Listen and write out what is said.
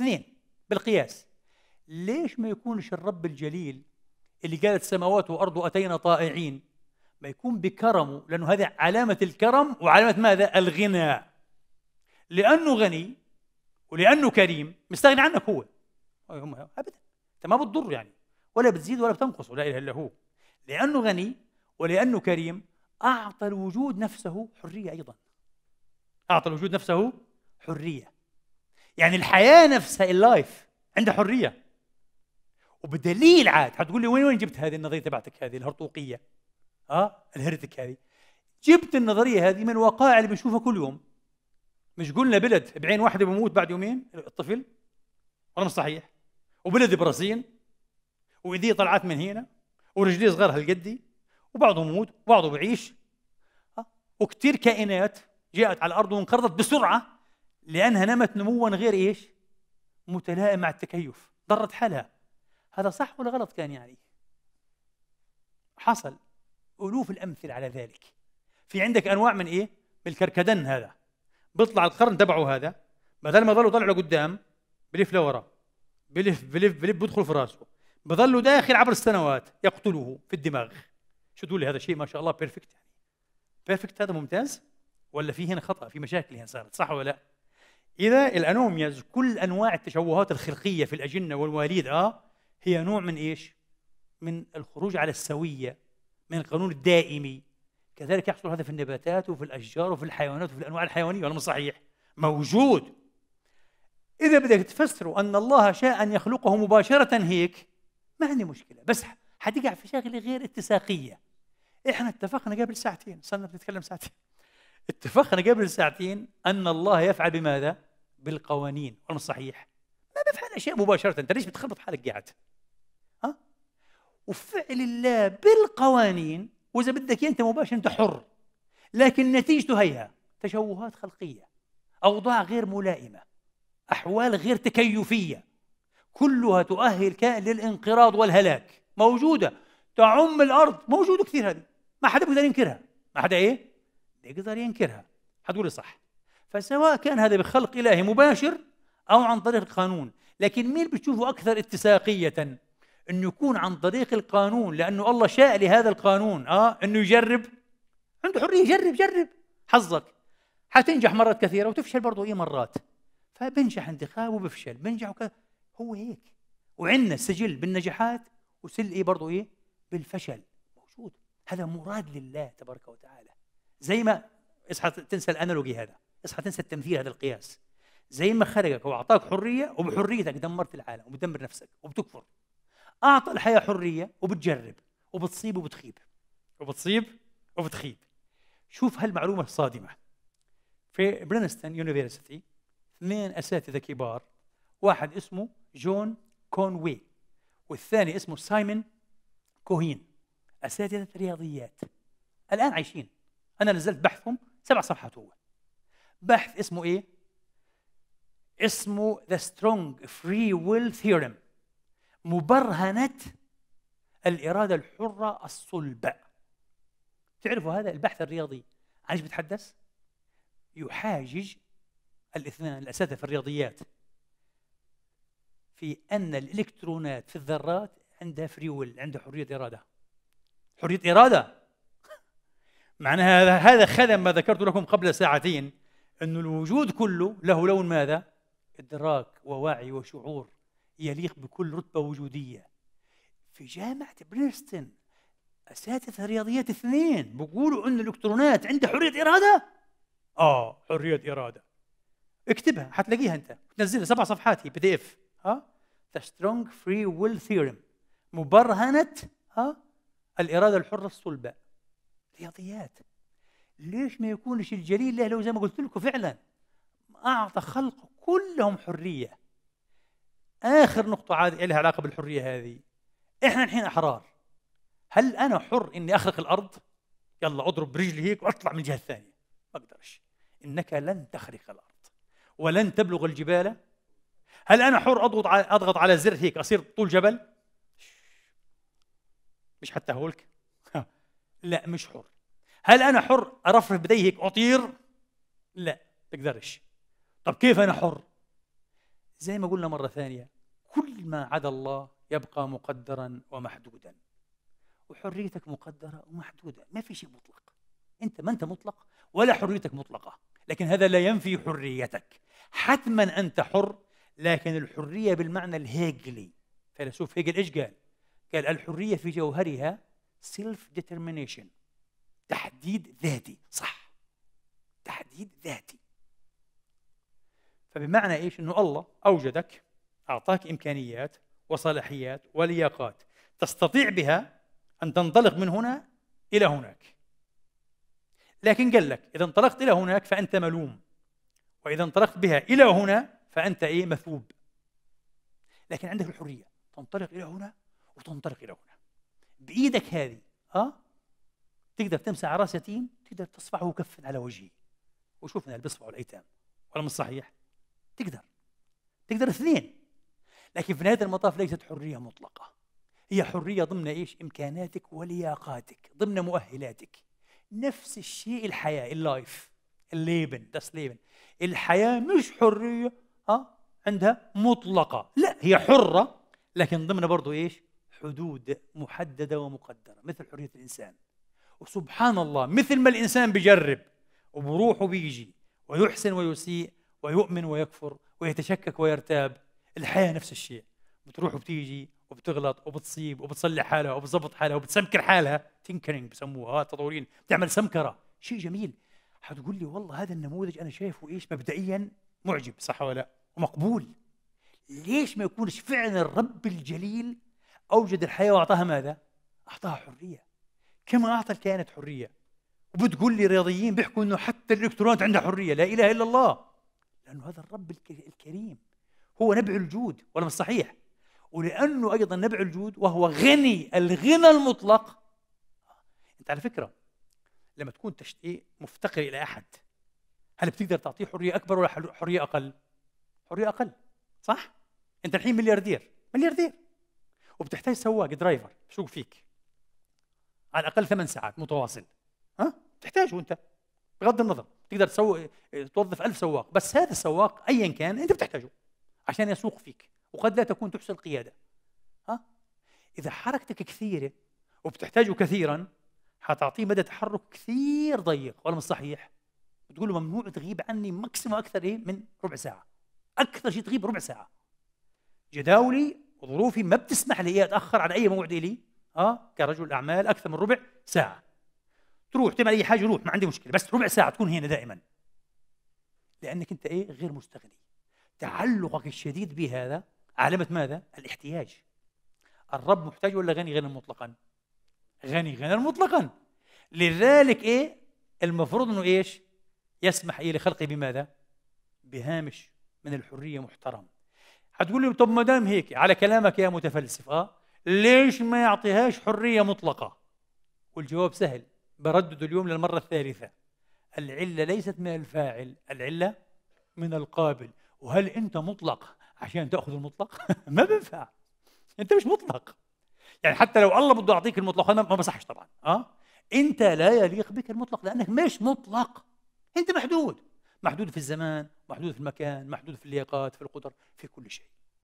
اثنين بالقياس ليش ما يكونش الرب الجليل اللي قالت سماوات وارض اتينا طائعين ما يكون بكرمه لانه هذه علامه الكرم وعلامه ماذا؟ الغنى لانه غني ولانه كريم مستغني عنك هو ابدا انت ما بتضر يعني ولا بتزيد ولا بتنقص لا اله الا هو لانه غني ولانه كريم اعطى الوجود نفسه حريه ايضا اعطى الوجود نفسه حريه يعني الحياه نفسها اللايف عندها حريه وبدليل عاد حتقول لي وين وين جبت هذه النظريه تبعتك هذه الهرطوقيه اه الهرتك هذه جبت النظريه هذه من الوقائع اللي بنشوفها كل يوم مش قلنا بلد بعين واحده بموت بعد يومين الطفل ولا مش صحيح وبلد برازيل وايديه طلعت من هنا ورجليه صغار هالقدي وبعضهم يموت وبعضهم أه؟ وكثير كائنات جاءت على الارض وانقرضت بسرعه لأنها نمت نموا غير إيش متلائم مع التكيف ضرت حالها هذا صح ولا غلط كان يعني حصل ألوف الأمثلة على ذلك في عندك أنواع من إيه بالكركدن هذا بيطلع القرن تبعه هذا بدل ما يضل يطلع لقدام بلف لورا بلف بلف بلف بيدخل في راسه بظل داخل عبر السنوات يقتله في الدماغ شو تقول لي هذا شيء ما شاء الله بيرفكت يعني بيرفكت هذا ممتاز ولا في هنا خطا في مشاكل هنا صارت صح ولا لا إذا الأنومياز كل أنواع التشوهات الخلقية في الأجنة والواليد آه هي نوع من إيش؟ من الخروج على السوية من القانون الدائمي كذلك يحصل هذا في النباتات وفي الأشجار وفي الحيوانات وفي الأنواع الحيوانية ولا صحيح؟ موجود إذا بدك تفسروا أن الله شاء أن يخلقه مباشرة هيك ما عندي مشكلة بس حتقع في شغلة غير اتساقية احنا اتفقنا قبل ساعتين صرنا بنتكلم ساعتين اتفقنا قبل ساعتين أن الله يفعل بماذا؟ بالقوانين وانا صحيح ما بفعل اشياء مباشره انت ليش بتخبط حالك قاعد ها وفعل الله بالقوانين واذا بدك انت مباشر انت حر لكن نتيجته هيها تشوهات خلقيه اوضاع غير ملائمه احوال غير تكيفيه كلها تؤهل الكائن للانقراض والهلاك موجوده تعم الارض موجوده كثير هذه ما حدا بيقدر ينكرها ما حدا ايه بيقدر ينكرها حتقولي صح فسواء كان هذا بخلق إلهي مباشر أو عن طريق القانون لكن مين بتشوفه أكثر اتساقية أنه يكون عن طريق القانون لأنه الله شاء لهذا القانون آه أنه يجرب عنده حرية جرب جرب حظك حتنجح مرات كثيرة وتفشل برضه إيه مرات فبنجح انتخاب وبفشل بنجح وكذا هو هيك وعندنا سجل بالنجاحات وسل إيه برضه إيه بالفشل موجود هذا مراد لله تبارك وتعالى زي ما اصحى تنسى الانالوجي هذا اصحى تنسى التمثيل هذا القياس زي ما خلقك واعطاك حريه وبحريتك دمرت العالم وبتدمر نفسك وبتكفر اعطى الحياه حريه وبتجرب وبتصيب وبتخيب وبتصيب وبتخيب شوف هالمعلومه الصادمه في برينستون يونيفرستي اثنين اساتذه كبار واحد اسمه جون كونوي والثاني اسمه سايمون كوهين اساتذه رياضيات الان عايشين انا نزلت بحثهم سبع صفحات هو بحث اسمه ايه؟ اسمه ذا سترونج فري ويل ثيورم مبرهنة الإرادة الحرة الصلبة تعرفوا هذا البحث الرياضي عن ايش بيتحدث؟ يحاجج الاثنان الأساتذة في الرياضيات في أن الإلكترونات في الذرات عندها فري ويل عندها حرية إرادة حرية إرادة معناها هذا خدم ما ذكرت لكم قبل ساعتين أن الوجود كله له لون ماذا؟ إدراك ووعي وشعور يليق بكل رتبة وجودية في جامعة بريستن أساتذة رياضيات اثنين بيقولوا أن الإلكترونات عندها حرية إرادة آه حرية إرادة اكتبها حتلاقيها أنت تنزلها سبع صفحات هي بي دي إف ها ذا سترونج فري ويل Theorem مبرهنة ها الإرادة الحرة الصلبة رياضيات ليش ما يكونش الجليل له لو زي ما قلت لكم فعلا أعطى خلقه كلهم حرية آخر نقطة عاد لها علاقة بالحرية هذه إحنا الحين أحرار هل أنا حر إني أخرق الأرض؟ يلا أضرب برجلي هيك وأطلع من الجهة الثانية ما أقدرش إنك لن تخرق الأرض ولن تبلغ الجبال هل أنا حر أضغط على أضغط على زر هيك أصير طول جبل؟ مش حتى هولك؟ لا مش حر هل انا حر ارفرف هيك اطير لا تقدرش طب كيف انا حر زي ما قلنا مره ثانيه كل ما عدا الله يبقى مقدرا ومحدودا وحريتك مقدره ومحدوده ما في شيء مطلق انت ما انت مطلق ولا حريتك مطلقه لكن هذا لا ينفي حريتك حتما انت حر لكن الحريه بالمعنى الهيجلي فيلسوف هيجل ايش قال قال الحريه في جوهرها سيلف ديترمينيشن تحديد ذاتي صح تحديد ذاتي فبمعنى ايش انه الله اوجدك اعطاك امكانيات وصلاحيات ولياقات تستطيع بها ان تنطلق من هنا الى هناك لكن قال لك اذا انطلقت الى هناك فانت ملوم واذا انطلقت بها الى هنا فانت ايه مثوب لكن عندك الحريه تنطلق الى هنا وتنطلق الى هنا بايدك هذه ها أه؟ تقدر تمسح راس يتيم تقدر تصفحه وكفن على وجهه وشوفنا اللي بيصفعوا الايتام ولا مش صحيح؟ تقدر تقدر اثنين لكن في نهايه المطاف ليست حريه مطلقه هي حريه ضمن ايش؟ امكاناتك ولياقاتك ضمن مؤهلاتك نفس الشيء الحياه اللايف الليبن داس ليبن الحياه مش حريه ها آه، عندها مطلقه لا هي حره لكن ضمن برضه ايش؟ حدود محدده ومقدره مثل حريه الانسان وسبحان الله مثل ما الإنسان بجرب وبروحه بيجي ويحسن ويسيء ويؤمن ويكفر ويتشكك ويرتاب الحياة نفس الشيء بتروح وبتيجي وبتغلط وبتصيب وبتصلح حالها وبتظبط حالها وبتسمكر حالها تنكرنج بسموها آه، تطورين بتعمل سمكرة شيء جميل حتقول لي والله هذا النموذج أنا شايفه إيش مبدئيا معجب صح ولا لا ومقبول ليش ما يكونش فعلا الرب الجليل أوجد الحياة وأعطاها ماذا؟ أعطاها حرية كما أعطى الكائنات حرية وبتقول لي رياضيين بيحكوا إنه حتى الإلكترونات عندها حرية لا إله إلا الله لأنه هذا الرب الكريم هو نبع الجود ولا مش صحيح ولأنه أيضا نبع الجود وهو غني الغنى المطلق أنت على فكرة لما تكون مفتقر إلى أحد هل بتقدر تعطيه حرية أكبر ولا حرية أقل؟ حرية أقل صح؟ أنت الحين ملياردير ملياردير وبتحتاج سواق درايفر شو فيك على الاقل ثمان ساعات متواصل ها تحتاجه انت بغض النظر تقدر تسوي اه، توظف ألف سواق بس هذا السواق ايا كان انت بتحتاجه عشان يسوق فيك وقد لا تكون تحسن القياده ها اذا حركتك كثيره وبتحتاجه كثيرا حتعطيه مدى تحرك كثير ضيق ولا مش صحيح بتقول له ممنوع تغيب عني ماكسيمو اكثر ايه من ربع ساعه اكثر شيء تغيب ربع ساعه جداولي وظروفي ما بتسمح لي إيه اتاخر عن اي موعد لي اه كرجل اعمال اكثر من ربع ساعه تروح تعمل اي حاجه روح ما عندي مشكله بس ربع ساعه تكون هنا دائما لانك انت ايه غير مستغني تعلقك الشديد بهذا علامه ماذا الاحتياج الرب محتاج ولا غني غنى مطلقا غني غنى مطلقا لذلك ايه المفروض انه ايش يسمح ايه لخلقه بماذا بهامش من الحريه محترم هتقول لي طب ما دام هيك على كلامك يا متفلسف اه ليش ما يعطيهاش حرية مطلقة؟ والجواب سهل بردد اليوم للمرة الثالثة العلة ليست من الفاعل العلة من القابل وهل أنت مطلق عشان تأخذ المطلق؟ ما بينفع أنت مش مطلق يعني حتى لو الله بده يعطيك المطلق أنا ما بصحش طبعا أه أنت لا يليق بك المطلق لأنك مش مطلق أنت محدود محدود في الزمان محدود في المكان محدود في اللياقات في القدر في كل شيء